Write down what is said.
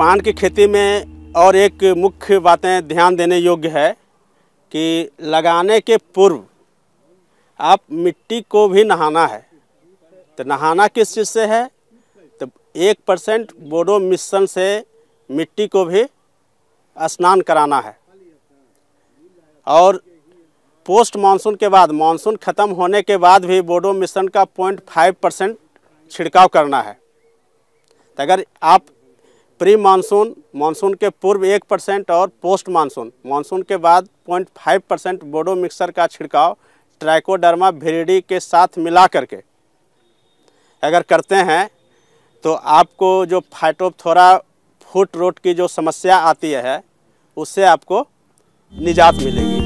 पान की खेती में और एक मुख्य बातें ध्यान देने योग्य है कि लगाने के पूर्व आप मिट्टी को भी नहाना है तो नहाना किस चीज़ से है तो एक परसेंट बोडो मिशन से मिट्टी को भी स्नान कराना है और पोस्ट मानसून के बाद मानसून ख़त्म होने के बाद भी बोडो मिशन का पॉइंट फाइव परसेंट छिड़काव करना है तो अगर आप प्री मानसून मानसून के पूर्व एक परसेंट और पोस्ट मानसून मानसून के बाद पॉइंट फाइव परसेंट बोडो मिक्सर का छिड़काव ट्राइकोडर्मा भेरेडी के साथ मिला करके अगर करते हैं तो आपको जो फाइटोपथोरा फूट रोट की जो समस्या आती है उससे आपको निजात मिलेगी